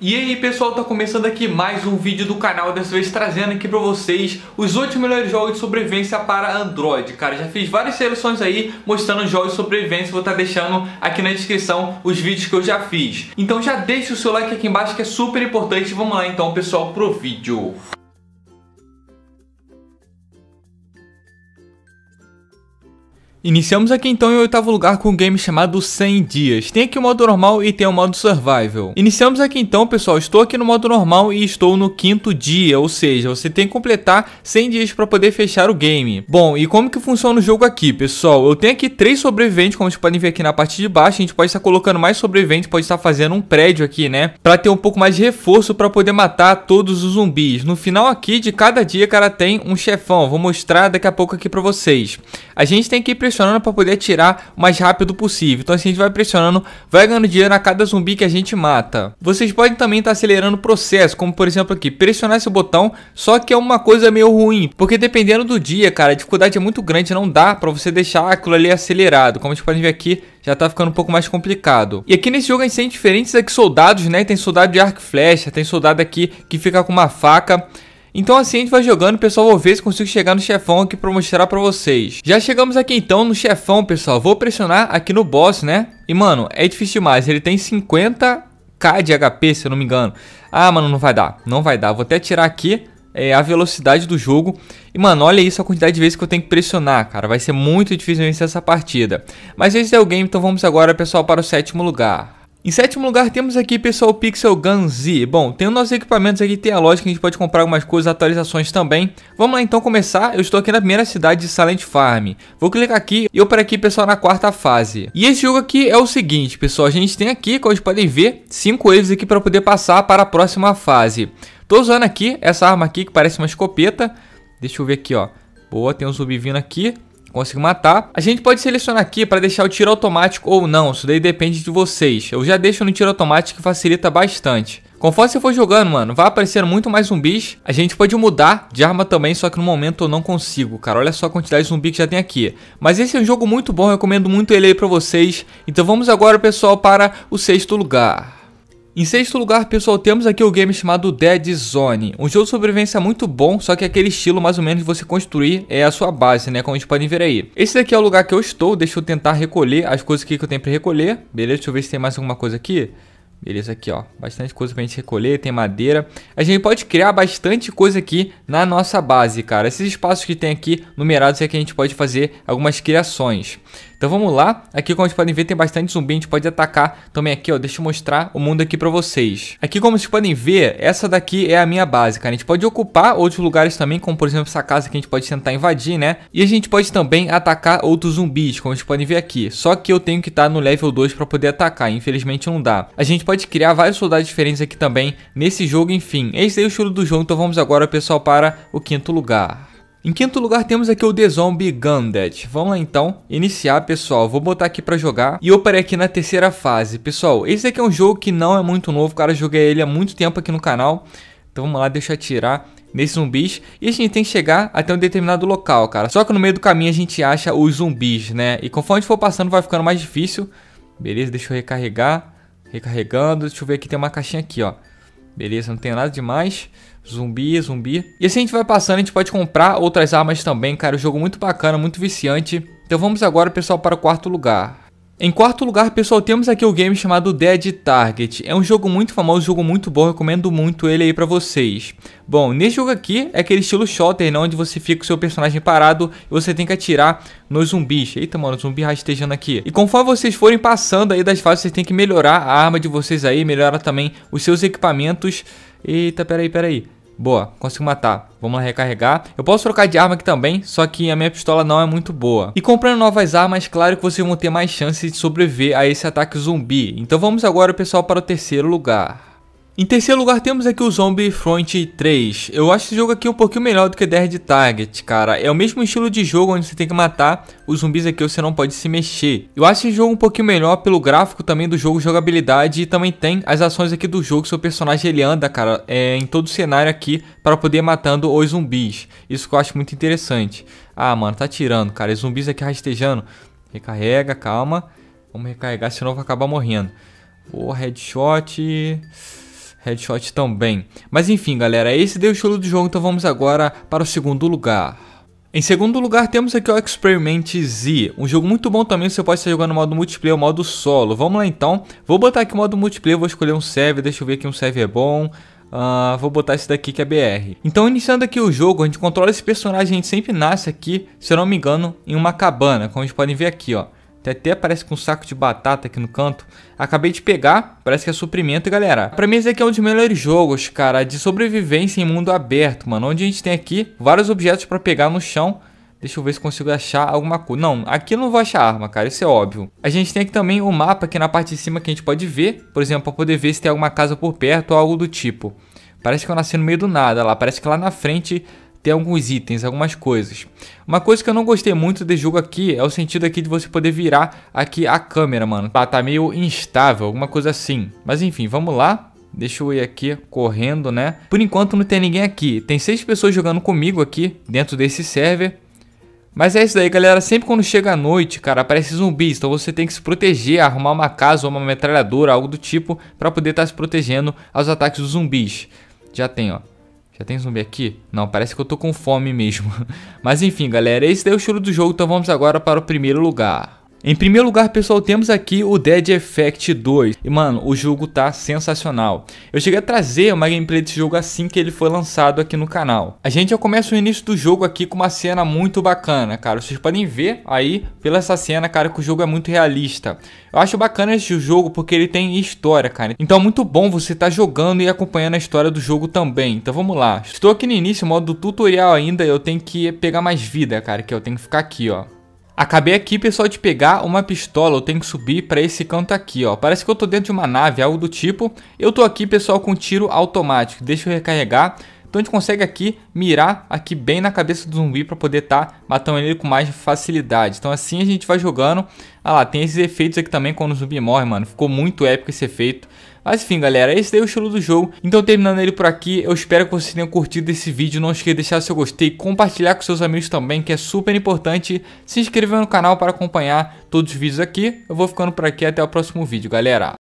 E aí pessoal, tá começando aqui mais um vídeo do canal, dessa vez trazendo aqui pra vocês os 8 melhores jogos de sobrevivência para Android. Cara, já fiz várias seleções aí mostrando jogos de sobrevivência, vou estar tá deixando aqui na descrição os vídeos que eu já fiz. Então já deixa o seu like aqui embaixo que é super importante, vamos lá então pessoal pro vídeo. Iniciamos aqui então em oitavo lugar com um game chamado 100 Dias. Tem aqui o modo normal e tem o modo survival. Iniciamos aqui então, pessoal, estou aqui no modo normal e estou no quinto dia, ou seja, você tem que completar 100 dias para poder fechar o game. Bom, e como que funciona o jogo aqui, pessoal? Eu tenho aqui três sobreviventes, como vocês podem ver aqui na parte de baixo, a gente pode estar colocando mais sobreviventes, pode estar fazendo um prédio aqui, né? Para ter um pouco mais de reforço para poder matar todos os zumbis. No final aqui de cada dia, cara, tem um chefão. Vou mostrar daqui a pouco aqui para vocês. A gente tem que ir pressionando para poder tirar o mais rápido possível. Então assim a gente vai pressionando, vai ganhando dinheiro a cada zumbi que a gente mata. Vocês podem também estar tá acelerando o processo, como por exemplo aqui, pressionar esse botão, só que é uma coisa meio ruim, porque dependendo do dia, cara, a dificuldade é muito grande, não dá para você deixar aquilo ali acelerado. Como tipo, a gente pode ver aqui, já tá ficando um pouco mais complicado. E aqui nesse jogo a gente tem diferentes aqui é soldados, né? Tem soldado de arco e flecha, tem soldado aqui que fica com uma faca. Então assim a gente vai jogando, pessoal, vou ver se consigo chegar no chefão aqui pra mostrar pra vocês. Já chegamos aqui então no chefão, pessoal, vou pressionar aqui no boss, né? E mano, é difícil demais, ele tem 50k de HP, se eu não me engano. Ah, mano, não vai dar, não vai dar, vou até tirar aqui é, a velocidade do jogo. E, mano, olha isso a quantidade de vezes que eu tenho que pressionar, cara. Vai ser muito difícil vencer essa partida. Mas esse é o game, então vamos agora, pessoal, para o sétimo lugar. Em sétimo lugar, temos aqui, pessoal, o Pixel Gun Z. Bom, tem os nossos equipamentos aqui, tem a loja que a gente pode comprar algumas coisas, atualizações também. Vamos lá, então, começar. Eu estou aqui na primeira cidade de Silent Farm. Vou clicar aqui e eu para aqui, pessoal, na quarta fase. E esse jogo aqui é o seguinte, pessoal. A gente tem aqui, como vocês podem ver, cinco eles aqui para poder passar para a próxima fase. Tô usando aqui essa arma aqui, que parece uma escopeta. Deixa eu ver aqui, ó. Boa, tem um zumbi vindo aqui consigo matar. A gente pode selecionar aqui para deixar o tiro automático ou não, isso daí depende de vocês. Eu já deixo no tiro automático que facilita bastante. Conforme você for jogando, mano, vai aparecendo muito mais zumbis. A gente pode mudar de arma também, só que no momento eu não consigo, cara. Olha só a quantidade de zumbi que já tem aqui. Mas esse é um jogo muito bom, recomendo muito ele aí pra vocês. Então vamos agora, pessoal, para o sexto lugar. Em sexto lugar, pessoal, temos aqui o game chamado Dead Zone. Um jogo de sobrevivência muito bom, só que aquele estilo mais ou menos de você construir é a sua base, né? Como a gente pode ver aí. Esse daqui é o lugar que eu estou, deixa eu tentar recolher as coisas que eu tenho pra recolher. Beleza, deixa eu ver se tem mais alguma coisa aqui. Beleza, aqui ó, bastante coisa pra gente recolher, tem madeira. A gente pode criar bastante coisa aqui na nossa base, cara. Esses espaços que tem aqui numerados é que a gente pode fazer algumas criações. Então vamos lá, aqui como vocês podem ver tem bastante zumbi, a gente pode atacar também aqui, ó, deixa eu mostrar o mundo aqui pra vocês. Aqui como vocês podem ver, essa daqui é a minha base, cara, a gente pode ocupar outros lugares também, como por exemplo essa casa que a gente pode tentar invadir, né? E a gente pode também atacar outros zumbis, como vocês podem ver aqui, só que eu tenho que estar tá no level 2 pra poder atacar, infelizmente não dá. A gente pode criar vários soldados diferentes aqui também nesse jogo, enfim. Esse é o estilo do jogo, então vamos agora, pessoal, para o quinto lugar. Em quinto lugar temos aqui o The Zombie Gundead. Vamos lá então, iniciar pessoal, vou botar aqui pra jogar e eu parei aqui na terceira fase. Pessoal, esse aqui é um jogo que não é muito novo, cara, joguei ele há muito tempo aqui no canal. Então vamos lá, deixa eu atirar nesses zumbis e a gente tem que chegar até um determinado local, cara. Só que no meio do caminho a gente acha os zumbis, né? E conforme a gente for passando vai ficando mais difícil. Beleza, deixa eu recarregar. Recarregando, deixa eu ver aqui, tem uma caixinha aqui, ó. Beleza, não tem nada demais. Zumbi, zumbi. E assim a gente vai passando, a gente pode comprar outras armas também, cara. O jogo é muito bacana, muito viciante. Então vamos agora, pessoal, para o quarto lugar. Em quarto lugar, pessoal, temos aqui o game chamado Dead Target. É um jogo muito famoso, um jogo muito bom, recomendo muito ele aí pra vocês. Bom, nesse jogo aqui é aquele estilo shooter, né, onde você fica o seu personagem parado e você tem que atirar nos zumbis. Eita, mano, zumbi rastejando aqui. E conforme vocês forem passando aí das fases, vocês têm que melhorar a arma de vocês aí, melhorar também os seus equipamentos. Eita, peraí, peraí. Boa, consigo matar. Vamos lá recarregar. Eu posso trocar de arma aqui também, só que a minha pistola não é muito boa. E comprando novas armas, claro que vocês vão ter mais chance de sobreviver a esse ataque zumbi. Então vamos agora, pessoal, para o terceiro lugar. Em terceiro lugar temos aqui o Zombie Front 3. Eu acho esse jogo aqui um pouquinho melhor do que Dead Target, cara. É o mesmo estilo de jogo onde você tem que matar os zumbis aqui você não pode se mexer. Eu acho esse jogo um pouquinho melhor pelo gráfico também do jogo, jogabilidade e também tem as ações aqui do jogo. Seu personagem ele anda, cara, é, em todo o cenário aqui para poder matando os zumbis. Isso que eu acho muito interessante. Ah, mano, tá tirando, cara. Os zumbis aqui rastejando. Recarrega, calma. Vamos recarregar, senão eu vou acabar morrendo. Boa, headshot... Headshot também. Mas enfim, galera, esse deu o estilo do jogo, então vamos agora para o segundo lugar. Em segundo lugar, temos aqui o Experiment Z, um jogo muito bom também, você pode estar jogando no modo multiplayer ou modo solo. Vamos lá então, vou botar aqui o modo multiplayer, vou escolher um server, deixa eu ver aqui um server é bom. Uh, vou botar esse daqui que é BR. Então, iniciando aqui o jogo, a gente controla esse personagem, a gente sempre nasce aqui, se eu não me engano, em uma cabana, como vocês podem ver aqui, ó até parece com um saco de batata aqui no canto. Acabei de pegar, parece que é suprimento, galera. Pra mim esse aqui é um dos melhores jogos, cara, de sobrevivência em mundo aberto, mano. Onde a gente tem aqui vários objetos pra pegar no chão. Deixa eu ver se consigo achar alguma coisa. Não, aqui eu não vou achar arma, cara, isso é óbvio. A gente tem aqui também o um mapa aqui na parte de cima que a gente pode ver. Por exemplo, pra poder ver se tem alguma casa por perto ou algo do tipo. Parece que eu nasci no meio do nada lá, parece que lá na frente alguns itens, algumas coisas. Uma coisa que eu não gostei muito de jogo aqui é o sentido aqui de você poder virar aqui a câmera, mano. Tá, tá meio instável, alguma coisa assim. Mas enfim, vamos lá. Deixa eu ir aqui correndo, né? Por enquanto não tem ninguém aqui. Tem seis pessoas jogando comigo aqui dentro desse server. Mas é isso aí, galera. Sempre quando chega a noite, cara, aparece zumbis. Então você tem que se proteger, arrumar uma casa ou uma metralhadora, algo do tipo, para poder estar tá se protegendo aos ataques dos zumbis. Já tem, ó. Já tem zumbi aqui? Não, parece que eu tô com fome mesmo. Mas enfim, galera, esse daí é o estilo do jogo, então vamos agora para o primeiro lugar. Em primeiro lugar, pessoal, temos aqui o Dead Effect 2. E, mano, o jogo tá sensacional. Eu cheguei a trazer uma gameplay desse jogo assim que ele foi lançado aqui no canal. A gente já começa o início do jogo aqui com uma cena muito bacana, cara. Vocês podem ver aí, pela essa cena, cara, que o jogo é muito realista. Eu acho bacana esse jogo porque ele tem história, cara. Então é muito bom você estar tá jogando e acompanhando a história do jogo também. Então vamos lá. Estou aqui no início, modo tutorial ainda, eu tenho que pegar mais vida, cara, que eu tenho que ficar aqui, ó. Acabei aqui, pessoal, de pegar uma pistola. Eu tenho que subir para esse canto aqui, ó. Parece que eu tô dentro de uma nave, algo do tipo. Eu tô aqui, pessoal, com tiro automático. Deixa eu recarregar. Então a gente consegue aqui mirar aqui bem na cabeça do zumbi para poder estar tá matando ele com mais facilidade. Então assim a gente vai jogando. Ah lá, tem esses efeitos aqui também quando o zumbi morre, mano. Ficou muito épico esse efeito. Mas enfim, galera, esse daí é o estilo do jogo. Então, terminando ele por aqui, eu espero que vocês tenham curtido esse vídeo. Não esqueça de deixar seu gostei, compartilhar com seus amigos também, que é super importante. Se inscrever no canal para acompanhar todos os vídeos aqui. Eu vou ficando por aqui, até o próximo vídeo, galera.